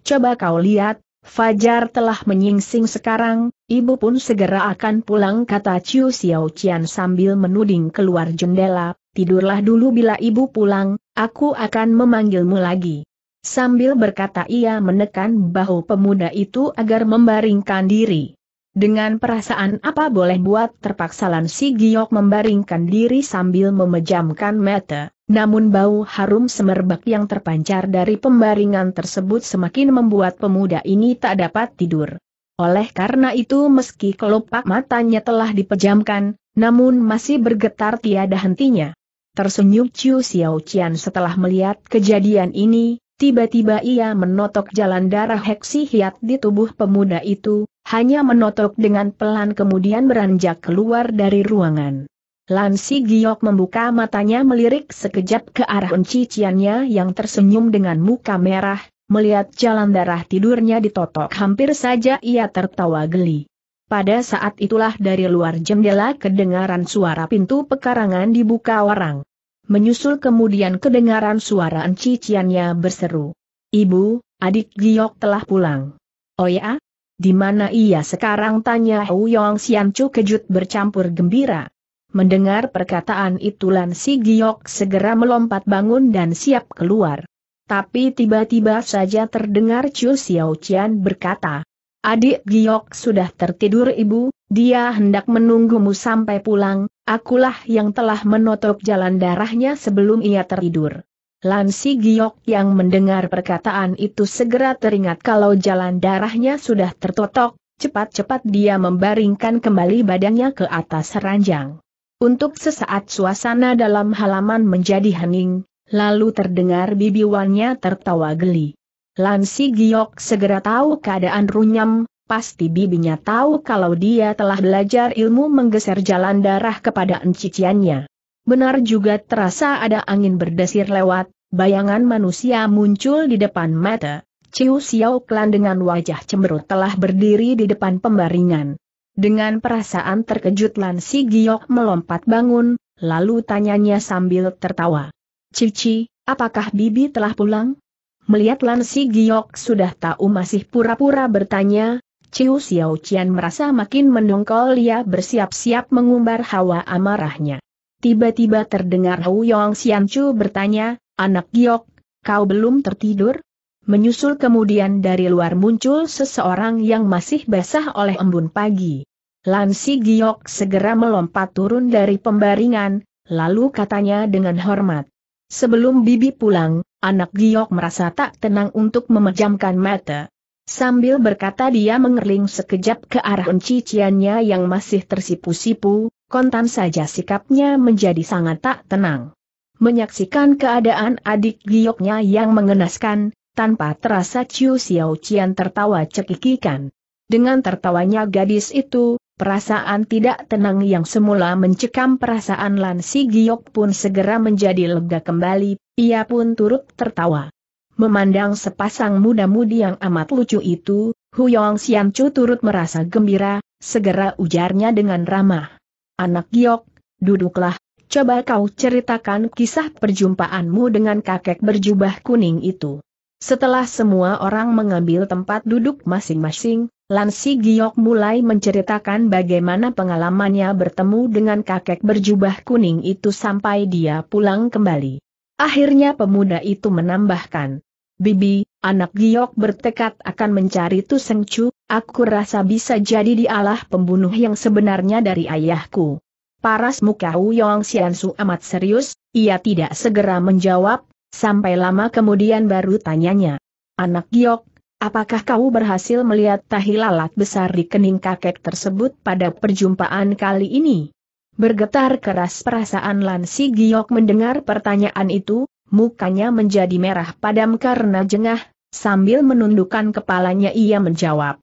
Coba kau lihat, Fajar telah menyingsing sekarang, ibu pun segera akan pulang kata Chiu Xiao Qian sambil menuding keluar jendela, tidurlah dulu bila ibu pulang, Aku akan memanggilmu lagi. Sambil berkata ia menekan bahu pemuda itu agar membaringkan diri. Dengan perasaan apa boleh buat terpaksa Si Giok membaringkan diri sambil memejamkan mata, namun bau harum semerbak yang terpancar dari pembaringan tersebut semakin membuat pemuda ini tak dapat tidur. Oleh karena itu meski kelopak matanya telah dipejamkan, namun masih bergetar tiada hentinya. Tersenyum Chiu Xiao Qian setelah melihat kejadian ini, tiba-tiba ia menotok jalan darah heksi hiat di tubuh pemuda itu, hanya menotok dengan pelan kemudian beranjak keluar dari ruangan. Lansi Giok membuka matanya melirik sekejap ke arah Cianya yang tersenyum dengan muka merah, melihat jalan darah tidurnya ditotok hampir saja ia tertawa geli. Pada saat itulah dari luar jendela kedengaran suara pintu pekarangan dibuka orang. Menyusul kemudian kedengaran suara enciciannya berseru. Ibu, adik Giok telah pulang. Oh ya? Di mana ia sekarang tanya Huyong cu kejut bercampur gembira. Mendengar perkataan itu Lan Si Giok segera melompat bangun dan siap keluar. Tapi tiba-tiba saja terdengar Chu Xiao Qian berkata, Adik Giok sudah tertidur ibu, dia hendak menunggumu sampai pulang, akulah yang telah menotok jalan darahnya sebelum ia tertidur. Lansi Giok yang mendengar perkataan itu segera teringat kalau jalan darahnya sudah tertotok, cepat-cepat dia membaringkan kembali badannya ke atas ranjang. Untuk sesaat suasana dalam halaman menjadi hening, lalu terdengar bibiwannya tertawa geli. Lansi Giok segera tahu keadaan runyam, Pasti bibinya tahu kalau dia telah belajar ilmu menggeser jalan darah kepada enciciannya. Benar juga terasa ada angin berdesir lewat, bayangan manusia muncul di depan mata. Ciu Xiao Klan dengan wajah cemberut telah berdiri di depan pembaringan. Dengan perasaan terkejut Lan Si Giok melompat bangun, lalu tanyanya sambil tertawa. Cici, apakah Bibi telah pulang? Melihat Lan Si Giok sudah tahu masih pura-pura bertanya, Chiu Xiao Qian merasa makin mendongkol ia bersiap-siap mengumbar hawa amarahnya. Tiba-tiba terdengar Hou Yong Xian Chu bertanya, Anak Giok, kau belum tertidur? Menyusul kemudian dari luar muncul seseorang yang masih basah oleh embun pagi. Lansi Giok segera melompat turun dari pembaringan, lalu katanya dengan hormat. Sebelum Bibi pulang, anak Giok merasa tak tenang untuk memejamkan mata. Sambil berkata dia mengerling sekejap ke arah enciciannya yang masih tersipu-sipu, kontan saja sikapnya menjadi sangat tak tenang. Menyaksikan keadaan adik gioknya yang mengenaskan, tanpa terasa Chiu Xiao Qian tertawa cekikikan. Dengan tertawanya gadis itu, perasaan tidak tenang yang semula mencekam perasaan Lan Si Giok pun segera menjadi lega kembali, ia pun turut tertawa. Memandang sepasang muda-mudi yang amat lucu itu, Huyong Siancu turut merasa gembira, segera ujarnya dengan ramah. Anak giok, duduklah, coba kau ceritakan kisah perjumpaanmu dengan kakek berjubah kuning itu. Setelah semua orang mengambil tempat duduk masing-masing, Lansi Giok mulai menceritakan bagaimana pengalamannya bertemu dengan kakek berjubah kuning itu sampai dia pulang kembali. Akhirnya pemuda itu menambahkan, Bibi, anak giok bertekad akan mencari Tu Chu, aku rasa bisa jadi dialah pembunuh yang sebenarnya dari ayahku. Paras muka Uyong Xiansu amat serius, ia tidak segera menjawab, sampai lama kemudian baru tanyanya. Anak giok, apakah kau berhasil melihat tahi lalat besar di kening kakek tersebut pada perjumpaan kali ini? Bergetar keras perasaan Lan Giok mendengar pertanyaan itu, mukanya menjadi merah padam karena jengah, sambil menundukkan kepalanya ia menjawab.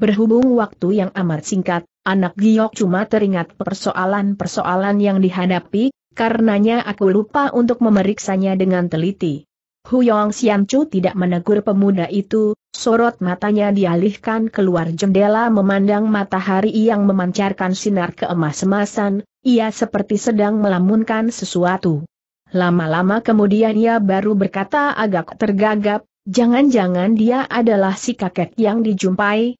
Berhubung waktu yang amat singkat, anak giok cuma teringat persoalan-persoalan yang dihadapi, karenanya aku lupa untuk memeriksanya dengan teliti. Huyong Xianchu tidak menegur pemuda itu, sorot matanya dialihkan keluar jendela memandang matahari yang memancarkan sinar keemas-emasan, ia seperti sedang melamunkan sesuatu. Lama-lama kemudian ia baru berkata agak tergagap, jangan-jangan dia adalah si kakek yang dijumpai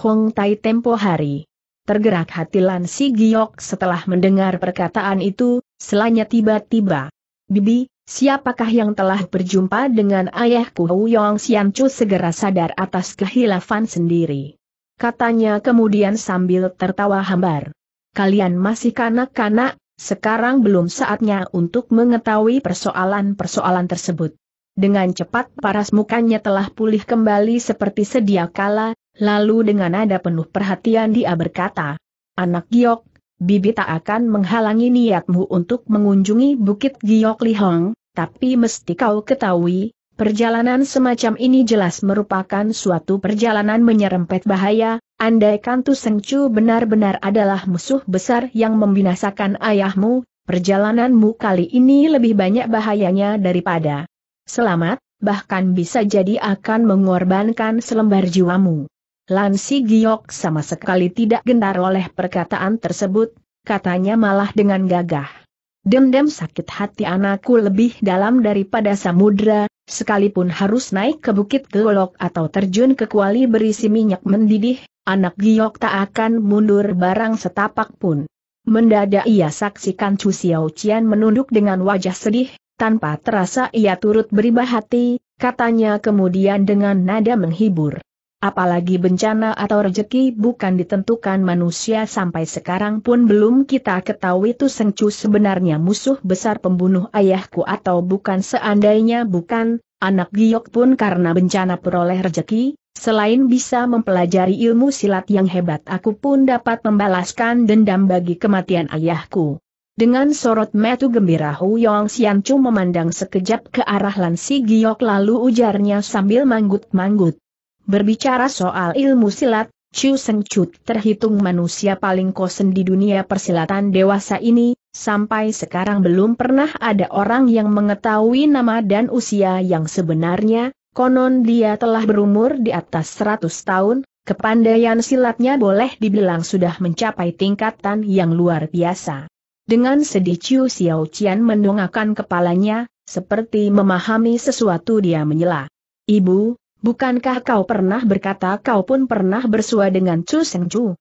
Hong Tai tempo hari. Tergerak hati Lan Si Giok setelah mendengar perkataan itu, selanya tiba-tiba. Bibi, siapakah yang telah berjumpa dengan ayahku Yong Sian Chu segera sadar atas kehilafan sendiri. Katanya kemudian sambil tertawa hambar. Kalian masih kanak-kanak, sekarang belum saatnya untuk mengetahui persoalan-persoalan tersebut. Dengan cepat paras mukanya telah pulih kembali seperti sedia kala, lalu dengan nada penuh perhatian dia berkata, Anak Giok, Bibi tak akan menghalangi niatmu untuk mengunjungi Bukit Giok Lihong, tapi mesti kau ketahui, Perjalanan semacam ini jelas merupakan suatu perjalanan menyerempet bahaya, andai Kantu Sengcu benar-benar adalah musuh besar yang membinasakan ayahmu, perjalananmu kali ini lebih banyak bahayanya daripada selamat, bahkan bisa jadi akan mengorbankan selembar jiwamu. Lansi Giok sama sekali tidak gentar oleh perkataan tersebut, katanya malah dengan gagah. Dendam sakit hati anakku lebih dalam daripada samudra, sekalipun harus naik ke bukit gelok atau terjun ke kuali berisi minyak mendidih, anak giok tak akan mundur barang setapak pun. Mendadak ia saksikan Chu Xiao Qian menunduk dengan wajah sedih, tanpa terasa ia turut beribah hati, katanya kemudian dengan nada menghibur apalagi bencana atau rejeki bukan ditentukan manusia sampai sekarang pun belum kita ketahui itu Sengcu sebenarnya musuh besar pembunuh ayahku atau bukan seandainya bukan, anak giok pun karena bencana peroleh rejeki, selain bisa mempelajari ilmu silat yang hebat aku pun dapat membalaskan dendam bagi kematian ayahku. Dengan sorot metu gembira Hu Yong Xianchu memandang sekejap ke arah lansi Giok lalu ujarnya sambil manggut-manggut. Berbicara soal ilmu silat, Chu Seng Chut terhitung manusia paling kosen di dunia persilatan dewasa ini, sampai sekarang belum pernah ada orang yang mengetahui nama dan usia yang sebenarnya, konon dia telah berumur di atas 100 tahun, kepandaian silatnya boleh dibilang sudah mencapai tingkatan yang luar biasa. Dengan sedih Chu Xiao Qian mendongakkan kepalanya, seperti memahami sesuatu dia menyela. Ibu, Bukankah kau pernah berkata kau pun pernah bersua dengan Chu Seng Chu?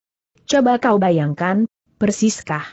Coba kau bayangkan, persiskah?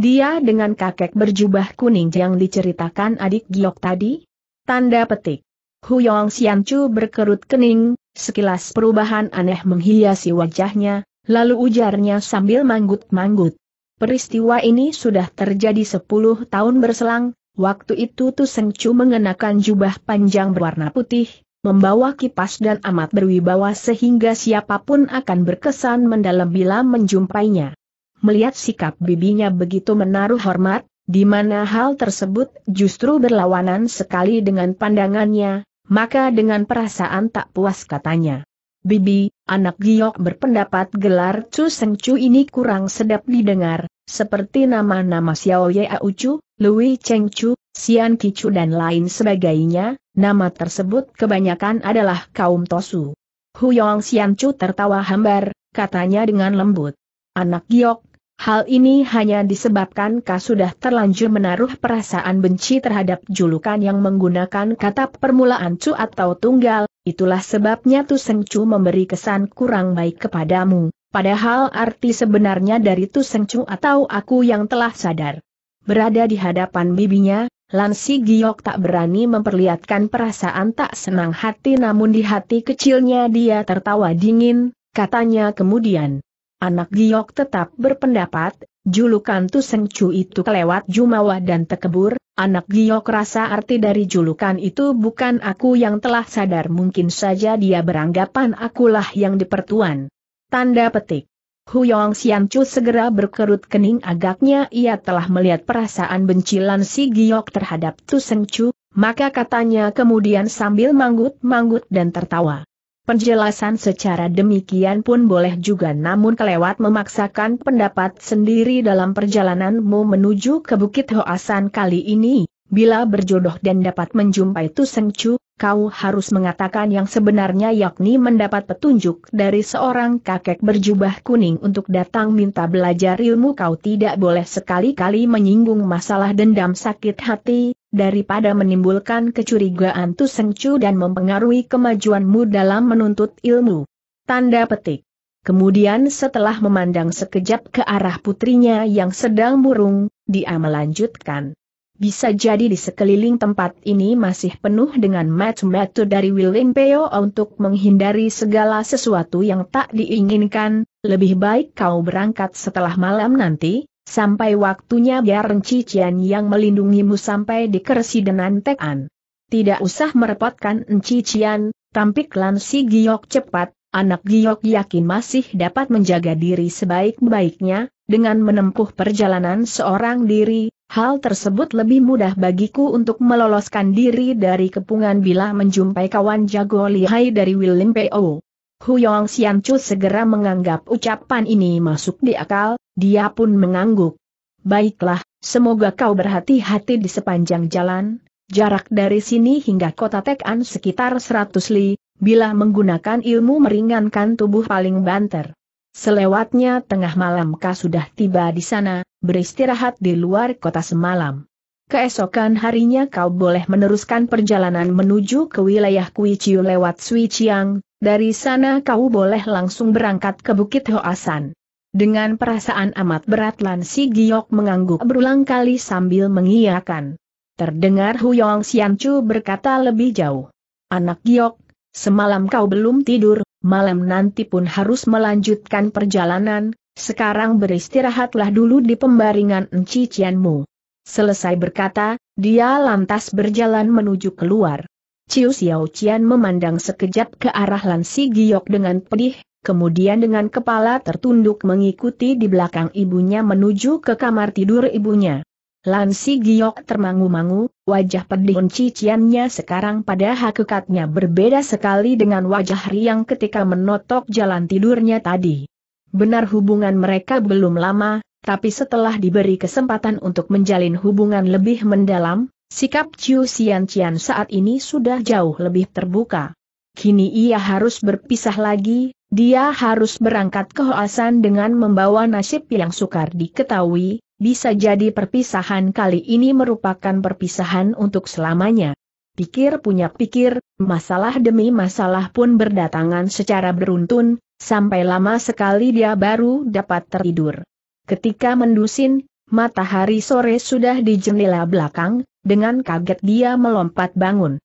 Dia dengan kakek berjubah kuning yang diceritakan adik Giok tadi? Tanda petik. Huyong Xian Chu berkerut kening, sekilas perubahan aneh menghiasi wajahnya, lalu ujarnya sambil manggut-manggut. Peristiwa ini sudah terjadi 10 tahun berselang, waktu itu Tu Seng Chu mengenakan jubah panjang berwarna putih, membawa kipas dan amat berwibawa sehingga siapapun akan berkesan mendalam bila menjumpainya. Melihat sikap bibinya begitu menaruh hormat, di mana hal tersebut justru berlawanan sekali dengan pandangannya, maka dengan perasaan tak puas katanya. Bibi, anak giok berpendapat gelar Chu Seng Chu ini kurang sedap didengar, seperti nama-nama Xiao Ye Aucu, Louis Cheng Chu, Sian Kicu dan lain sebagainya, nama tersebut kebanyakan adalah kaum Tosu. Huyong Sian Chu tertawa hambar, katanya dengan lembut. Anak giok, hal ini hanya disebabkan kau sudah terlanjur menaruh perasaan benci terhadap julukan yang menggunakan kata permulaan Chu atau tunggal, itulah sebabnya Tu Seng Chu memberi kesan kurang baik kepadamu, padahal arti sebenarnya dari Tu Seng Chu atau aku yang telah sadar. Berada di hadapan bibinya, Lansi Giok tak berani memperlihatkan perasaan tak senang hati namun di hati kecilnya dia tertawa dingin, katanya kemudian. Anak Giok tetap berpendapat, julukan Tu Chu itu kelewat jumawa dan tekebur, anak Giok rasa arti dari julukan itu bukan aku yang telah sadar mungkin saja dia beranggapan akulah yang dipertuan. Tanda petik. Huyong Siam Chu segera berkerut kening agaknya ia telah melihat perasaan bencilan si Giok terhadap Tu Seng Chu, maka katanya kemudian sambil manggut-manggut dan tertawa. Penjelasan secara demikian pun boleh juga namun kelewat memaksakan pendapat sendiri dalam perjalananmu menuju ke Bukit Hoasan kali ini, bila berjodoh dan dapat menjumpai Tu Seng Chu, kau harus mengatakan yang sebenarnya yakni mendapat petunjuk dari seorang kakek berjubah kuning untuk datang minta belajar ilmu kau tidak boleh sekali-kali menyinggung masalah dendam sakit hati, daripada menimbulkan kecurigaan Tu dan mempengaruhi kemajuanmu dalam menuntut ilmu. Tanda petik. Kemudian setelah memandang sekejap ke arah putrinya yang sedang murung, dia melanjutkan. Bisa jadi di sekeliling tempat ini masih penuh dengan metu-metu dari William Peo untuk menghindari segala sesuatu yang tak diinginkan, lebih baik kau berangkat setelah malam nanti, sampai waktunya biar Cician yang melindungimu sampai di keresidenan Tekan. Tidak usah merepotkan Cician, Tampik Lansi Giok cepat, anak Giok yakin masih dapat menjaga diri sebaik-baiknya, dengan menempuh perjalanan seorang diri, Hal tersebut lebih mudah bagiku untuk meloloskan diri dari kepungan bila menjumpai kawan jago lihai dari William P.O. Huyong Xianchu segera menganggap ucapan ini masuk di akal, dia pun mengangguk. Baiklah, semoga kau berhati-hati di sepanjang jalan, jarak dari sini hingga kota Tekan sekitar 100 li, bila menggunakan ilmu meringankan tubuh paling banter. Selewatnya tengah malam kau sudah tiba di sana, beristirahat di luar kota semalam. Keesokan harinya kau boleh meneruskan perjalanan menuju ke wilayah Kuiciu lewat Suiciang, dari sana kau boleh langsung berangkat ke Bukit Hoasan. Dengan perasaan amat berat Lan Si Giok mengangguk berulang kali sambil mengiyakan. Terdengar Huyong Sianchu berkata lebih jauh. Anak Giok, semalam kau belum tidur, malam nanti pun harus melanjutkan perjalanan, sekarang beristirahatlah dulu di pembaringan Cianmu. Selesai berkata, dia lantas berjalan menuju keluar. Ciu Xiao Qian memandang sekejap ke arah Lansi Giok dengan pedih, kemudian dengan kepala tertunduk mengikuti di belakang ibunya menuju ke kamar tidur ibunya. Lansi Giok termangu-mangu, wajah pedih ciciannya sekarang pada hakikatnya berbeda sekali dengan wajah Riang ketika menotok jalan tidurnya tadi. Benar hubungan mereka belum lama, tapi setelah diberi kesempatan untuk menjalin hubungan lebih mendalam, sikap Chiu Sian Cian saat ini sudah jauh lebih terbuka. Kini ia harus berpisah lagi, dia harus berangkat ke Hoasan dengan membawa nasib yang sukar diketahui, bisa jadi perpisahan kali ini merupakan perpisahan untuk selamanya. Pikir punya pikir, masalah demi masalah pun berdatangan secara beruntun, sampai lama sekali dia baru dapat tertidur. Ketika mendusin, matahari sore sudah di jendela belakang, dengan kaget dia melompat bangun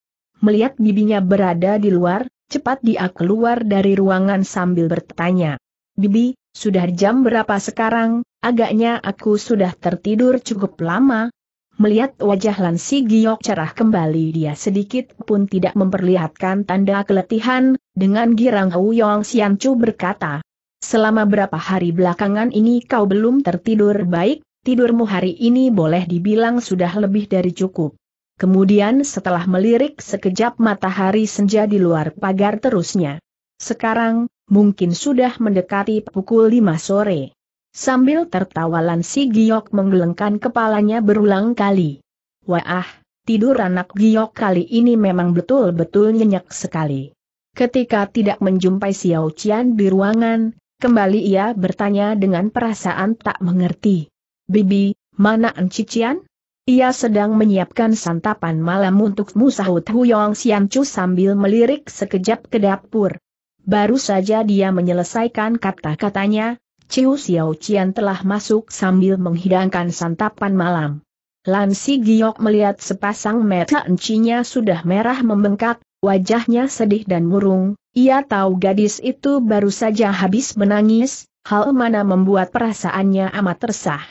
melihat bibinya berada di luar, cepat dia keluar dari ruangan sambil bertanya. Bibi, sudah jam berapa sekarang, agaknya aku sudah tertidur cukup lama. Melihat wajah Lansi Giok cerah kembali dia sedikit pun tidak memperlihatkan tanda keletihan, dengan girang Sian Chu berkata. Selama berapa hari belakangan ini kau belum tertidur baik, tidurmu hari ini boleh dibilang sudah lebih dari cukup kemudian setelah melirik sekejap matahari senja di luar pagar terusnya. Sekarang, mungkin sudah mendekati pukul 5 sore. Sambil tertawa si Giok menggelengkan kepalanya berulang kali. Wah, tidur anak Giok kali ini memang betul-betul nyenyak sekali. Ketika tidak menjumpai Xiao Qian di ruangan, kembali ia bertanya dengan perasaan tak mengerti. Bibi, mana Encician? Ia sedang menyiapkan santapan malam untuk sahut Huyong Siancu sambil melirik sekejap ke dapur. Baru saja dia menyelesaikan kata-katanya, Ciu Xiao Qian telah masuk sambil menghidangkan santapan malam. Si Giok melihat sepasang mata encinya sudah merah membengkak, wajahnya sedih dan murung, ia tahu gadis itu baru saja habis menangis, hal mana membuat perasaannya amat resah.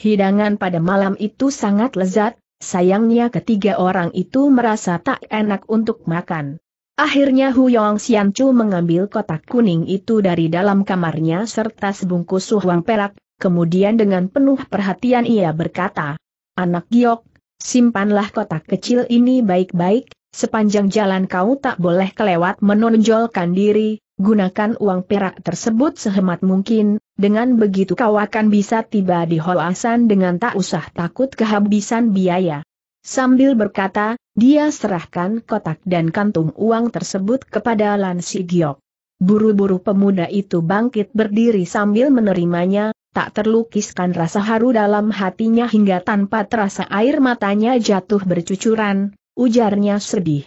Hidangan pada malam itu sangat lezat, sayangnya ketiga orang itu merasa tak enak untuk makan. Akhirnya Hu Huyong Xianchu mengambil kotak kuning itu dari dalam kamarnya serta sebungkus suhuang perak, kemudian dengan penuh perhatian ia berkata, Anak giok, simpanlah kotak kecil ini baik-baik, sepanjang jalan kau tak boleh kelewat menonjolkan diri, Gunakan uang perak tersebut sehemat mungkin, dengan begitu kau akan bisa tiba di Hoasan dengan tak usah takut kehabisan biaya. Sambil berkata, dia serahkan kotak dan kantung uang tersebut kepada Lan Si Giok. Buru-buru pemuda itu bangkit berdiri sambil menerimanya, tak terlukiskan rasa haru dalam hatinya hingga tanpa terasa air matanya jatuh bercucuran, ujarnya sedih.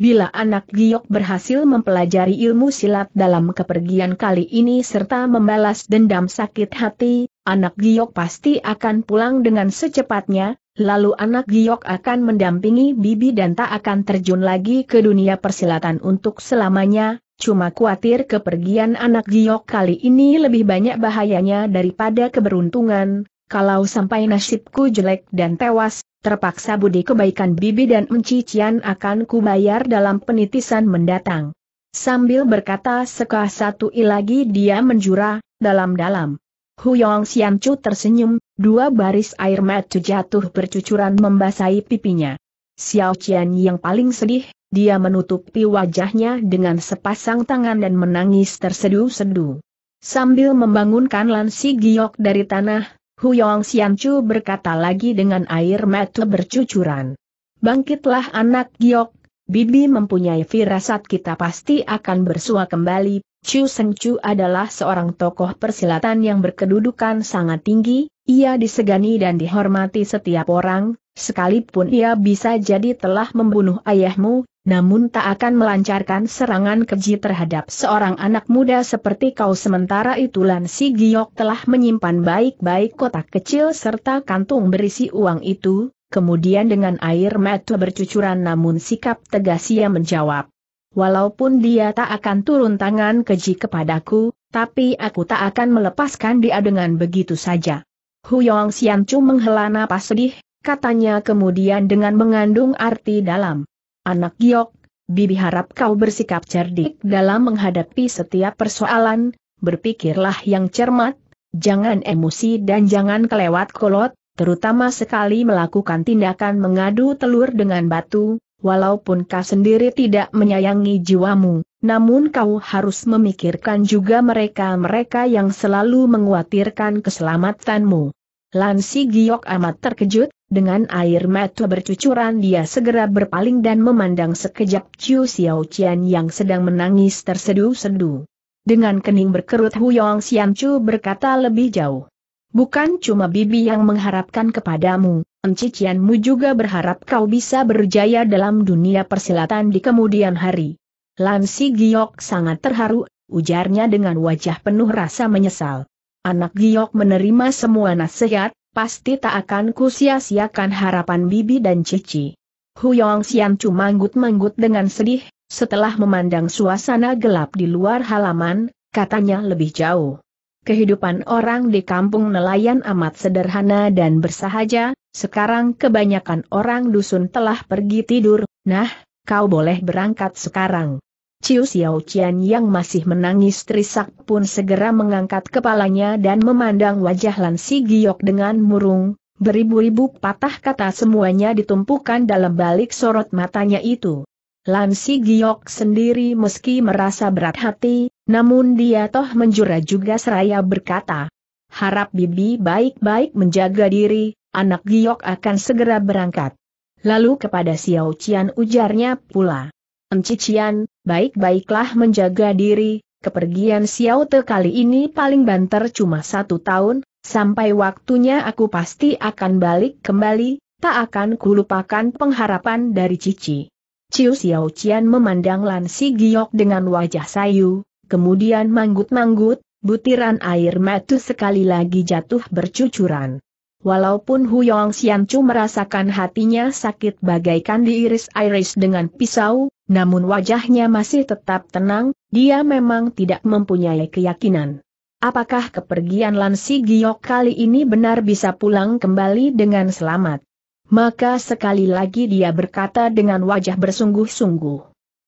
Bila anak Giok berhasil mempelajari ilmu silat dalam kepergian kali ini serta membalas dendam sakit hati, anak Giok pasti akan pulang dengan secepatnya, lalu anak Giok akan mendampingi Bibi dan tak akan terjun lagi ke dunia persilatan untuk selamanya, cuma khawatir kepergian anak Giok kali ini lebih banyak bahayanya daripada keberuntungan, kalau sampai nasibku jelek dan tewas, terpaksa budi kebaikan bibi dan mencician akan kubayar dalam penitisan mendatang. Sambil berkata sekah satu lagi dia menjura, dalam-dalam. Huyong Siamcu tersenyum, dua baris air mata jatuh bercucuran membasahi pipinya. Xiao Qian yang paling sedih, dia menutupi wajahnya dengan sepasang tangan dan menangis terseduh-seduh. Sambil membangunkan Lan Giok dari tanah, Huyong Xianchu berkata lagi dengan air mata bercucuran. Bangkitlah anak giok, Bibi mempunyai firasat kita pasti akan bersua kembali. Chu Seng adalah seorang tokoh persilatan yang berkedudukan sangat tinggi, ia disegani dan dihormati setiap orang, sekalipun ia bisa jadi telah membunuh ayahmu, namun tak akan melancarkan serangan keji terhadap seorang anak muda seperti kau sementara itu Lan Si Giok telah menyimpan baik-baik kotak kecil serta kantung berisi uang itu, kemudian dengan air mata bercucuran namun sikap tegas ia menjawab. Walaupun dia tak akan turun tangan keji kepadaku, tapi aku tak akan melepaskan dia dengan begitu saja. Hu Huyong Chu menghela napas sedih, katanya kemudian dengan mengandung arti dalam anak giok, Bibi harap kau bersikap cerdik dalam menghadapi setiap persoalan, berpikirlah yang cermat, jangan emosi dan jangan kelewat kolot, terutama sekali melakukan tindakan mengadu telur dengan batu, walaupun kau sendiri tidak menyayangi jiwamu, namun kau harus memikirkan juga mereka-mereka yang selalu menguatirkan keselamatanmu. Lansi Giok amat terkejut, dengan air mata bercucuran dia segera berpaling dan memandang sekejap Chiu Xiao Qian yang sedang menangis tersedu sedu Dengan kening berkerut Huyong Xian Chu berkata lebih jauh. Bukan cuma bibi yang mengharapkan kepadamu, encicianmu juga berharap kau bisa berjaya dalam dunia persilatan di kemudian hari. Lansi Giok sangat terharu, ujarnya dengan wajah penuh rasa menyesal. Anak giok menerima semua nasihat, pasti tak akan kusia-siakan harapan bibi dan cici. Huyong Xian cuma manggut-manggut dengan sedih, setelah memandang suasana gelap di luar halaman, katanya lebih jauh. Kehidupan orang di kampung nelayan amat sederhana dan bersahaja, sekarang kebanyakan orang dusun telah pergi tidur, nah, kau boleh berangkat sekarang. Ciu Xiao Qian yang masih menangis terisak pun segera mengangkat kepalanya dan memandang wajah Lan Si Giok dengan murung, beribu-ribu patah kata semuanya ditumpukan dalam balik sorot matanya itu. Lan Si Giok sendiri meski merasa berat hati, namun dia toh menjura juga seraya berkata, Harap Bibi baik-baik menjaga diri, anak Giok akan segera berangkat. Lalu kepada Xiao Qian ujarnya pula. Encician, baik-baiklah menjaga diri, kepergian Xiao Te kali ini paling banter cuma satu tahun, sampai waktunya aku pasti akan balik kembali, tak akan kulupakan pengharapan dari Cici. Ciu Xiao Qian memandang Lan Si Giok dengan wajah sayu, kemudian manggut-manggut, butiran air matu sekali lagi jatuh bercucuran. Walaupun Hu Huyong Xianchu merasakan hatinya sakit bagaikan diiris-iris dengan pisau, namun wajahnya masih tetap tenang, dia memang tidak mempunyai keyakinan. Apakah kepergian Lansi Giok kali ini benar bisa pulang kembali dengan selamat? Maka sekali lagi dia berkata dengan wajah bersungguh-sungguh.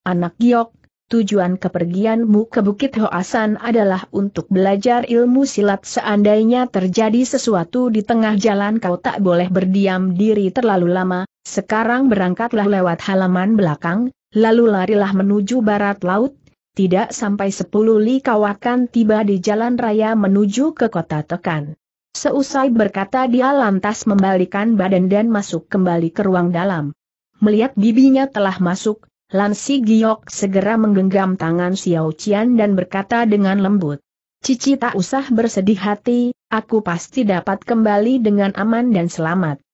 Anak Giok, Tujuan kepergianmu ke Bukit Hoasan adalah untuk belajar ilmu silat seandainya terjadi sesuatu di tengah jalan kau tak boleh berdiam diri terlalu lama, sekarang berangkatlah lewat halaman belakang, lalu larilah menuju barat laut, tidak sampai sepuluh li kau akan tiba di jalan raya menuju ke kota Tekan. Seusai berkata dia lantas membalikan badan dan masuk kembali ke ruang dalam. Melihat bibinya telah masuk, Lansi Giok segera menggenggam tangan Xiao Qian dan berkata dengan lembut. Cici tak usah bersedih hati, aku pasti dapat kembali dengan aman dan selamat.